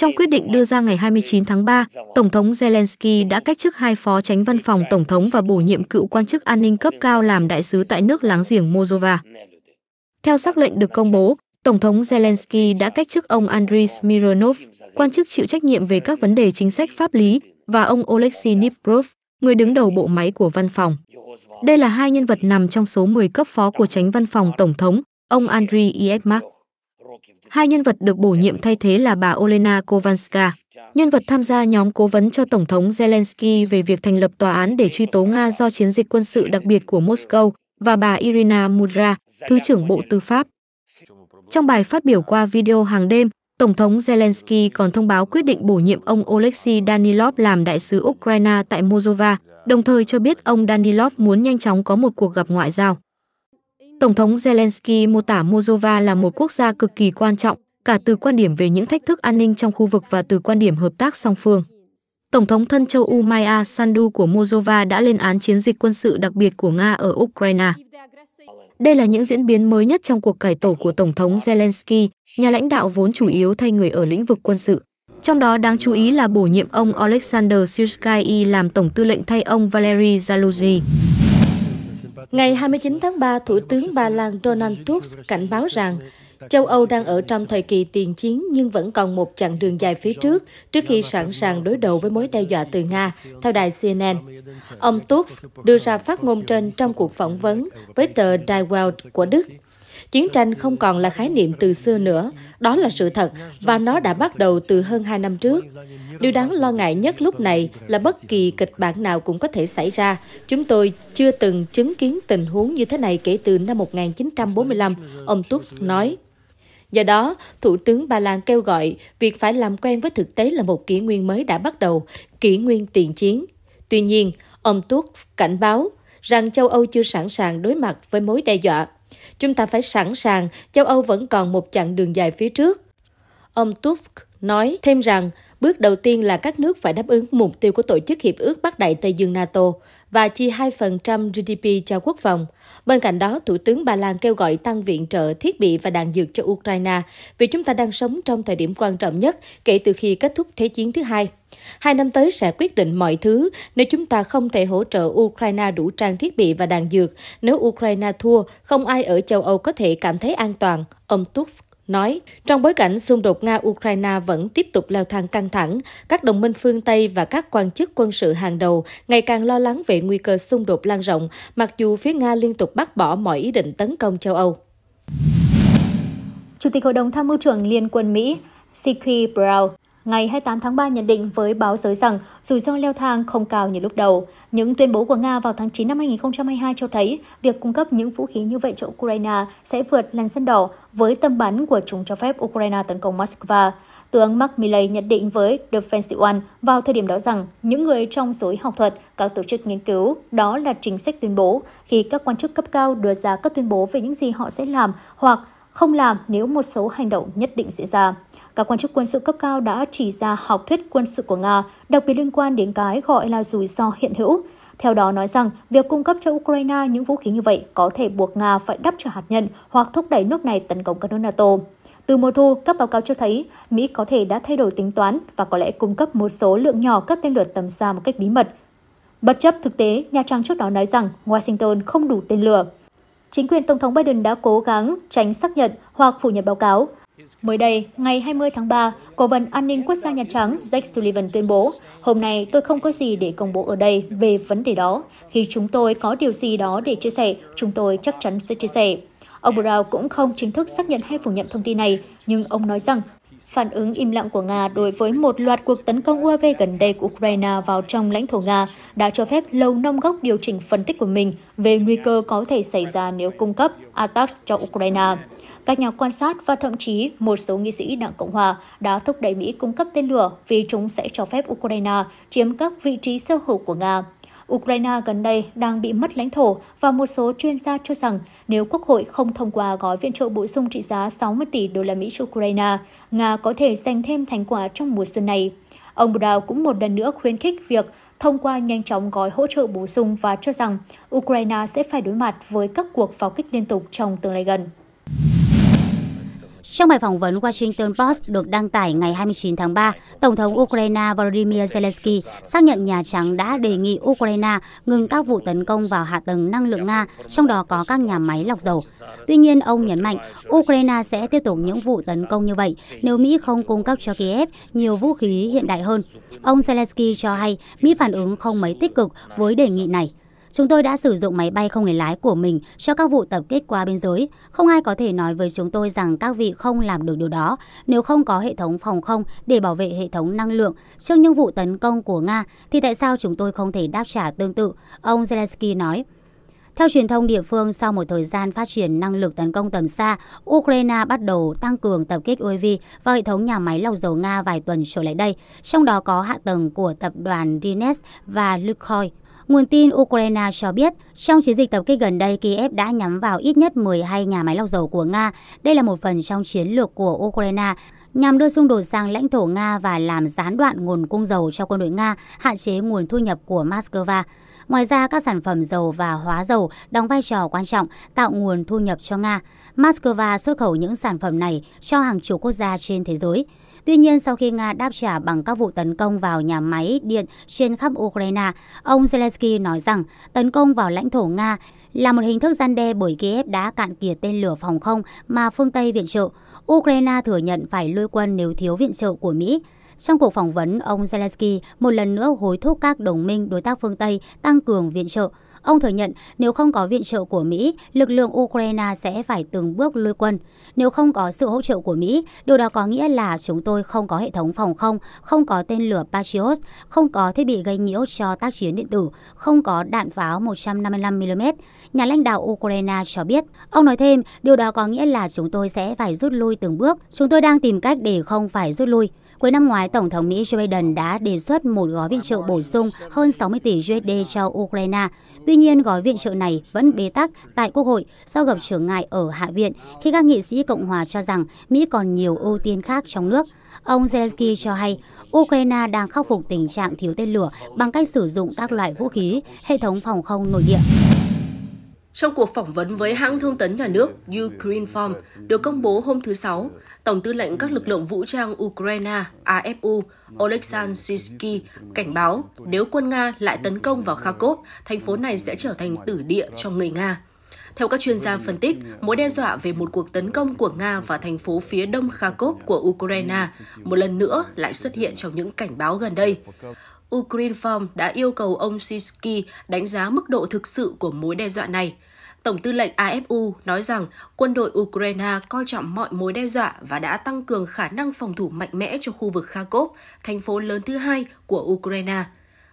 Trong quyết định đưa ra ngày 29 tháng 3, Tổng thống Zelensky đã cách chức hai phó tránh văn phòng Tổng thống và bổ nhiệm cựu quan chức an ninh cấp cao làm đại sứ tại nước láng giềng Moldova. Theo sắc lệnh được công bố, Tổng thống Zelensky đã cách chức ông Andriy Smirnov, quan chức chịu trách nhiệm về các vấn đề chính sách pháp lý, và ông Oleksiy Niprov, người đứng đầu bộ máy của văn phòng. Đây là hai nhân vật nằm trong số 10 cấp phó của tránh văn phòng Tổng thống, ông Andriy Yermak. Hai nhân vật được bổ nhiệm thay thế là bà Olena Kovanska, nhân vật tham gia nhóm cố vấn cho Tổng thống Zelensky về việc thành lập tòa án để truy tố Nga do chiến dịch quân sự đặc biệt của Moscow, và bà Irina Mudra, Thứ trưởng Bộ Tư pháp. Trong bài phát biểu qua video hàng đêm, Tổng thống Zelensky còn thông báo quyết định bổ nhiệm ông Oleksiy Danilov làm đại sứ Ukraine tại Moscow, đồng thời cho biết ông Danilov muốn nhanh chóng có một cuộc gặp ngoại giao. Tổng thống Zelensky mô tả Moldova là một quốc gia cực kỳ quan trọng, cả từ quan điểm về những thách thức an ninh trong khu vực và từ quan điểm hợp tác song phương. Tổng thống thân châu Umaia Sandu của Moldova đã lên án chiến dịch quân sự đặc biệt của Nga ở Ukraine. Đây là những diễn biến mới nhất trong cuộc cải tổ của Tổng thống Zelensky, nhà lãnh đạo vốn chủ yếu thay người ở lĩnh vực quân sự. Trong đó đáng chú ý là bổ nhiệm ông Alexander Sirskyi làm Tổng tư lệnh thay ông Valery Zaluzhny. Ngày 29 tháng 3, Thủ tướng Ba Lan Donald Tusk cảnh báo rằng châu Âu đang ở trong thời kỳ tiền chiến nhưng vẫn còn một chặng đường dài phía trước trước khi sẵn sàng đối đầu với mối đe dọa từ Nga, theo đài CNN. Ông Tusk đưa ra phát ngôn trên trong cuộc phỏng vấn với tờ Die Welt của Đức. Chiến tranh không còn là khái niệm từ xưa nữa, đó là sự thật và nó đã bắt đầu từ hơn hai năm trước. Điều đáng lo ngại nhất lúc này là bất kỳ kịch bản nào cũng có thể xảy ra. Chúng tôi chưa từng chứng kiến tình huống như thế này kể từ năm 1945, ông Tusk nói. Do đó, Thủ tướng Ba Lan kêu gọi việc phải làm quen với thực tế là một kỷ nguyên mới đã bắt đầu, kỷ nguyên tiền chiến. Tuy nhiên, ông Tusk cảnh báo rằng châu Âu chưa sẵn sàng đối mặt với mối đe dọa. Chúng ta phải sẵn sàng, châu Âu vẫn còn một chặng đường dài phía trước. Ông Tusk nói thêm rằng, bước đầu tiên là các nước phải đáp ứng mục tiêu của Tổ chức Hiệp ước Bắc Đại Tây Dương NATO, và chi 2% GDP cho quốc phòng. Bên cạnh đó, Thủ tướng Ba Lan kêu gọi tăng viện trợ thiết bị và đạn dược cho Ukraine vì chúng ta đang sống trong thời điểm quan trọng nhất kể từ khi kết thúc Thế chiến thứ hai. Hai năm tới sẽ quyết định mọi thứ nếu chúng ta không thể hỗ trợ Ukraine đủ trang thiết bị và đạn dược. Nếu Ukraine thua, không ai ở châu Âu có thể cảm thấy an toàn, ông Tusk nói trong bối cảnh xung đột Nga-Ukraine vẫn tiếp tục leo thang căng thẳng, các đồng minh phương Tây và các quan chức quân sự hàng đầu ngày càng lo lắng về nguy cơ xung đột lan rộng, mặc dù phía Nga liên tục bác bỏ mọi ý định tấn công châu Âu. Chủ tịch Hội đồng Tham mưu trưởng Liên quân Mỹ, C.Q. Brown ngày 28 tháng 3 nhận định với báo giới rằng rủi ro leo thang không cao như lúc đầu. Những tuyên bố của Nga vào tháng 9 năm 2022 cho thấy việc cung cấp những vũ khí như vậy cho Ukraine sẽ vượt làn sân đỏ với tầm bắn của chúng cho phép Ukraine tấn công Moscow. Tướng Mark Milley nhận định với defense One vào thời điểm đó rằng những người trong giới học thuật, các tổ chức nghiên cứu, đó là chính sách tuyên bố khi các quan chức cấp cao đưa ra các tuyên bố về những gì họ sẽ làm hoặc không làm nếu một số hành động nhất định diễn ra. Các quan chức quân sự cấp cao đã chỉ ra học thuyết quân sự của Nga, đặc biệt liên quan đến cái gọi là rủi ro hiện hữu. Theo đó nói rằng, việc cung cấp cho Ukraine những vũ khí như vậy có thể buộc Nga phải đáp trả hạt nhân hoặc thúc đẩy nước này tấn công các nước NATO. Từ mùa thu, các báo cáo cho thấy Mỹ có thể đã thay đổi tính toán và có lẽ cung cấp một số lượng nhỏ các tên lửa tầm xa một cách bí mật. Bất chấp thực tế, Nhà trang trước đó nói rằng Washington không đủ tên lửa chính quyền Tổng thống Biden đã cố gắng tránh xác nhận hoặc phủ nhận báo cáo. Mới đây, ngày 20 tháng 3, Cố vấn An ninh Quốc gia Nhà Trắng Jake Sullivan tuyên bố, hôm nay tôi không có gì để công bố ở đây về vấn đề đó. Khi chúng tôi có điều gì đó để chia sẻ, chúng tôi chắc chắn sẽ chia sẻ. Ông Brown cũng không chính thức xác nhận hay phủ nhận thông tin này, nhưng ông nói rằng Phản ứng im lặng của Nga đối với một loạt cuộc tấn công UAV gần đây của Ukraine vào trong lãnh thổ Nga đã cho phép Lầu Năm Góc điều chỉnh phân tích của mình về nguy cơ có thể xảy ra nếu cung cấp ATAX cho Ukraine. Các nhà quan sát và thậm chí một số nghị sĩ Đảng Cộng Hòa đã thúc đẩy Mỹ cung cấp tên lửa vì chúng sẽ cho phép Ukraine chiếm các vị trí sơ hữu của Nga. Ukraine gần đây đang bị mất lãnh thổ và một số chuyên gia cho rằng nếu Quốc hội không thông qua gói viện trợ bổ sung trị giá 60 tỷ đô la Mỹ cho Ukraine, Nga có thể giành thêm thành quả trong mùa xuân này. Ông Brown cũng một lần nữa khuyến khích việc thông qua nhanh chóng gói hỗ trợ bổ sung và cho rằng Ukraine sẽ phải đối mặt với các cuộc pháo kích liên tục trong tương lai gần. Trong bài phỏng vấn Washington Post được đăng tải ngày 29 tháng 3, Tổng thống Ukraine Volodymyr Zelensky xác nhận Nhà Trắng đã đề nghị Ukraine ngừng các vụ tấn công vào hạ tầng năng lượng Nga, trong đó có các nhà máy lọc dầu. Tuy nhiên, ông nhấn mạnh Ukraine sẽ tiếp tục những vụ tấn công như vậy nếu Mỹ không cung cấp cho Kiev nhiều vũ khí hiện đại hơn. Ông Zelensky cho hay Mỹ phản ứng không mấy tích cực với đề nghị này. Chúng tôi đã sử dụng máy bay không người lái của mình cho các vụ tập kích qua biên giới. Không ai có thể nói với chúng tôi rằng các vị không làm được điều đó nếu không có hệ thống phòng không để bảo vệ hệ thống năng lượng trước những vụ tấn công của Nga thì tại sao chúng tôi không thể đáp trả tương tự, ông Zelensky nói. Theo truyền thông địa phương, sau một thời gian phát triển năng lực tấn công tầm xa, Ukraine bắt đầu tăng cường tập kích UAV vào hệ thống nhà máy lọc dầu Nga vài tuần trở lại đây, trong đó có hạ tầng của tập đoàn Rines và Lukoil. Nguồn tin Ukraine cho biết, trong chiến dịch tập kích gần đây, Kiev đã nhắm vào ít nhất 12 nhà máy lọc dầu của Nga. Đây là một phần trong chiến lược của Ukraine nhằm đưa xung đột sang lãnh thổ Nga và làm gián đoạn nguồn cung dầu cho quân đội Nga, hạn chế nguồn thu nhập của Moscow. Ngoài ra, các sản phẩm dầu và hóa dầu đóng vai trò quan trọng tạo nguồn thu nhập cho Nga. Moscow xuất khẩu những sản phẩm này cho hàng chục quốc gia trên thế giới. Tuy nhiên, sau khi Nga đáp trả bằng các vụ tấn công vào nhà máy điện trên khắp Ukraine, ông Zelensky nói rằng tấn công vào lãnh thổ Nga là một hình thức gian đe bởi Kiev đã cạn kiệt tên lửa phòng không mà phương Tây viện trợ. Ukraine thừa nhận phải lui quân nếu thiếu viện trợ của Mỹ. Trong cuộc phỏng vấn, ông Zelensky một lần nữa hối thúc các đồng minh đối tác phương Tây tăng cường viện trợ. Ông thừa nhận nếu không có viện trợ của Mỹ, lực lượng Ukraine sẽ phải từng bước lui quân. Nếu không có sự hỗ trợ của Mỹ, điều đó có nghĩa là chúng tôi không có hệ thống phòng không, không có tên lửa Patriot, không có thiết bị gây nhiễu cho tác chiến điện tử, không có đạn pháo 155mm. Nhà lãnh đạo Ukraine cho biết. Ông nói thêm, điều đó có nghĩa là chúng tôi sẽ phải rút lui từng bước. Chúng tôi đang tìm cách để không phải rút lui. Cuối năm ngoái, Tổng thống Mỹ Joe Biden đã đề xuất một gói viện trợ bổ sung hơn 60 tỷ USD cho Ukraine. Tuy nhiên, gói viện trợ này vẫn bế tắc tại Quốc hội sau gặp trở ngại ở Hạ viện khi các nghị sĩ Cộng hòa cho rằng Mỹ còn nhiều ưu tiên khác trong nước. Ông Zelensky cho hay, Ukraine đang khắc phục tình trạng thiếu tên lửa bằng cách sử dụng các loại vũ khí, hệ thống phòng không nội địa. Trong cuộc phỏng vấn với hãng thông tấn nhà nước Ukrainform được công bố hôm thứ Sáu, Tổng tư lệnh các lực lượng vũ trang Ukraine AFU Oleksandr Sisky cảnh báo nếu quân Nga lại tấn công vào Kharkov, thành phố này sẽ trở thành tử địa cho người Nga. Theo các chuyên gia phân tích, mối đe dọa về một cuộc tấn công của Nga vào thành phố phía đông Kharkov của Ukraine một lần nữa lại xuất hiện trong những cảnh báo gần đây. Ukrainform đã yêu cầu ông Sisky đánh giá mức độ thực sự của mối đe dọa này – Tổng tư lệnh AFU nói rằng quân đội Ukraine coi trọng mọi mối đe dọa và đã tăng cường khả năng phòng thủ mạnh mẽ cho khu vực Kharkov, thành phố lớn thứ hai của Ukraine.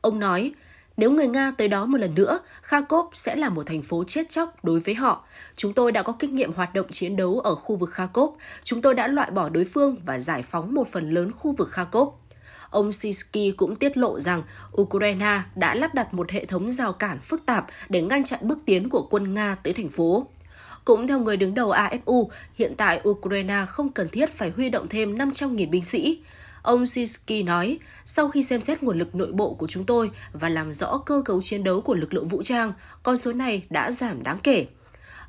Ông nói, nếu người Nga tới đó một lần nữa, Kharkov sẽ là một thành phố chết chóc đối với họ. Chúng tôi đã có kinh nghiệm hoạt động chiến đấu ở khu vực Kharkov. Chúng tôi đã loại bỏ đối phương và giải phóng một phần lớn khu vực Kharkov. Ông Sisky cũng tiết lộ rằng Ukraine đã lắp đặt một hệ thống rào cản phức tạp để ngăn chặn bước tiến của quân Nga tới thành phố. Cũng theo người đứng đầu AFU, hiện tại Ukraine không cần thiết phải huy động thêm 500.000 binh sĩ. Ông Sisky nói, sau khi xem xét nguồn lực nội bộ của chúng tôi và làm rõ cơ cấu chiến đấu của lực lượng vũ trang, con số này đã giảm đáng kể.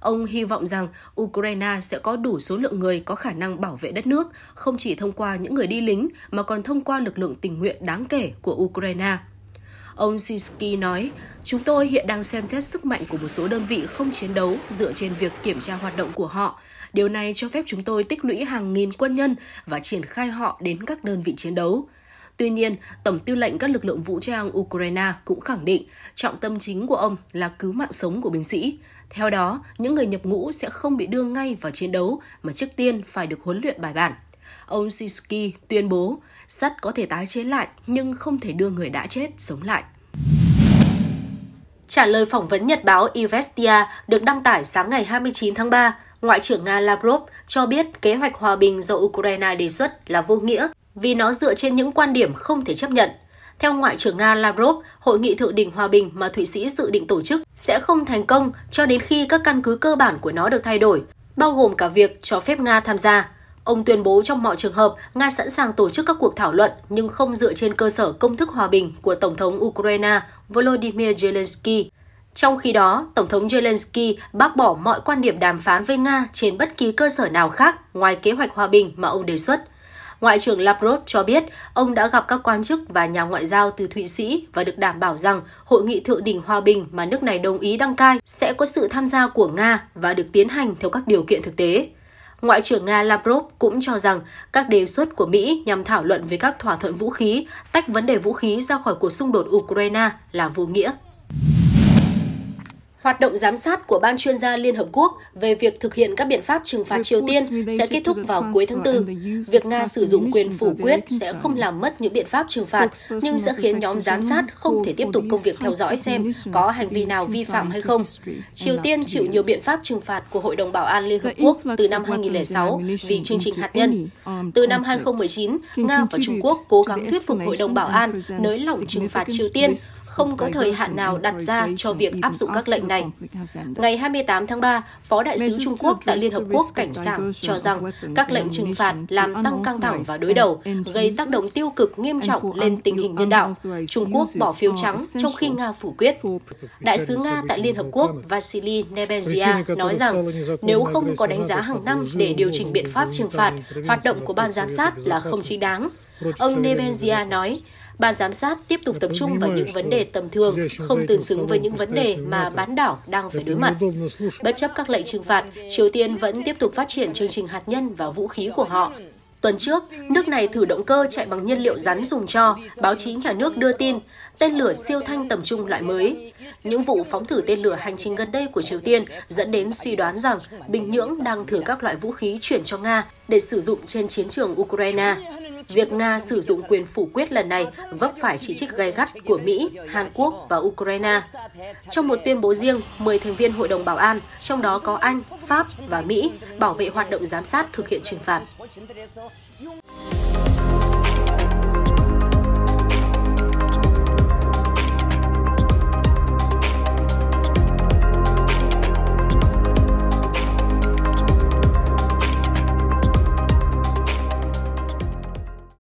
Ông hy vọng rằng Ukraine sẽ có đủ số lượng người có khả năng bảo vệ đất nước, không chỉ thông qua những người đi lính mà còn thông qua lực lượng tình nguyện đáng kể của Ukraine. Ông Siski nói, chúng tôi hiện đang xem xét sức mạnh của một số đơn vị không chiến đấu dựa trên việc kiểm tra hoạt động của họ. Điều này cho phép chúng tôi tích lũy hàng nghìn quân nhân và triển khai họ đến các đơn vị chiến đấu. Tuy nhiên, Tổng tư lệnh các lực lượng vũ trang Ukraine cũng khẳng định trọng tâm chính của ông là cứu mạng sống của binh sĩ. Theo đó, những người nhập ngũ sẽ không bị đưa ngay vào chiến đấu mà trước tiên phải được huấn luyện bài bản. Ông Sisky tuyên bố, sắt có thể tái chế lại nhưng không thể đưa người đã chết sống lại. Trả lời phỏng vấn Nhật báo Ivestia được đăng tải sáng ngày 29 tháng 3, Ngoại trưởng Nga Lavrov cho biết kế hoạch hòa bình do Ukraine đề xuất là vô nghĩa vì nó dựa trên những quan điểm không thể chấp nhận. Theo Ngoại trưởng Nga Lavrov, hội nghị thượng đỉnh hòa bình mà Thụy Sĩ dự định tổ chức sẽ không thành công cho đến khi các căn cứ cơ bản của nó được thay đổi, bao gồm cả việc cho phép Nga tham gia. Ông tuyên bố trong mọi trường hợp, Nga sẵn sàng tổ chức các cuộc thảo luận nhưng không dựa trên cơ sở công thức hòa bình của Tổng thống Ukraine Volodymyr Zelensky. Trong khi đó, Tổng thống Zelensky bác bỏ mọi quan điểm đàm phán với Nga trên bất kỳ cơ sở nào khác ngoài kế hoạch hòa bình mà ông đề xuất. Ngoại trưởng Lavrov cho biết ông đã gặp các quan chức và nhà ngoại giao từ Thụy Sĩ và được đảm bảo rằng hội nghị thượng đỉnh hòa bình mà nước này đồng ý đăng cai sẽ có sự tham gia của Nga và được tiến hành theo các điều kiện thực tế. Ngoại trưởng Nga Lavrov cũng cho rằng các đề xuất của Mỹ nhằm thảo luận về các thỏa thuận vũ khí, tách vấn đề vũ khí ra khỏi cuộc xung đột Ukraine là vô nghĩa. Hoạt động giám sát của Ban chuyên gia Liên Hợp Quốc về việc thực hiện các biện pháp trừng phạt Triều Tiên sẽ kết thúc vào cuối tháng 4. Việc Nga sử dụng quyền phủ quyết sẽ không làm mất những biện pháp trừng phạt, nhưng sẽ khiến nhóm giám sát không thể tiếp tục công việc theo dõi xem có hành vi nào vi phạm hay không. Triều Tiên chịu nhiều biện pháp trừng phạt của Hội đồng Bảo an Liên Hợp Quốc từ năm 2006 vì chương trình hạt nhân. Từ năm 2019, Nga và Trung Quốc cố gắng thuyết phục Hội đồng Bảo an nới lỏng trừng phạt Triều Tiên, không có thời hạn nào đặt ra cho việc áp dụng các lệnh đành. Ngày 28 tháng 3, Phó Đại sứ Trung Quốc tại Liên Hợp Quốc cảnh sảng cho rằng các lệnh trừng phạt làm tăng căng thẳng và đối đầu, gây tác động tiêu cực nghiêm trọng lên tình hình nhân đạo. Trung Quốc bỏ phiếu trắng trong khi Nga phủ quyết. Đại sứ Nga tại Liên Hợp Quốc Vasily Nebenzia nói rằng nếu không có đánh giá hàng năm để điều chỉnh biện pháp trừng phạt, hoạt động của ban giám sát là không chính đáng. Ông Nebenzia nói, Bà giám sát tiếp tục tập trung vào những vấn đề tầm thường, không tương xứng với những vấn đề mà bán đảo đang phải đối mặt. Bất chấp các lệnh trừng phạt, Triều Tiên vẫn tiếp tục phát triển chương trình hạt nhân và vũ khí của họ. Tuần trước, nước này thử động cơ chạy bằng nhiên liệu rắn dùng cho, báo chí nhà nước đưa tin, tên lửa siêu thanh tầm trung loại mới. Những vụ phóng thử tên lửa hành trình gần đây của Triều Tiên dẫn đến suy đoán rằng Bình Nhưỡng đang thử các loại vũ khí chuyển cho Nga để sử dụng trên chiến trường Ukraine. Việc Nga sử dụng quyền phủ quyết lần này vấp phải chỉ trích gay gắt của Mỹ, Hàn Quốc và Ukraine. Trong một tuyên bố riêng, 10 thành viên Hội đồng Bảo an, trong đó có Anh, Pháp và Mỹ, bảo vệ hoạt động giám sát thực hiện trừng phạt.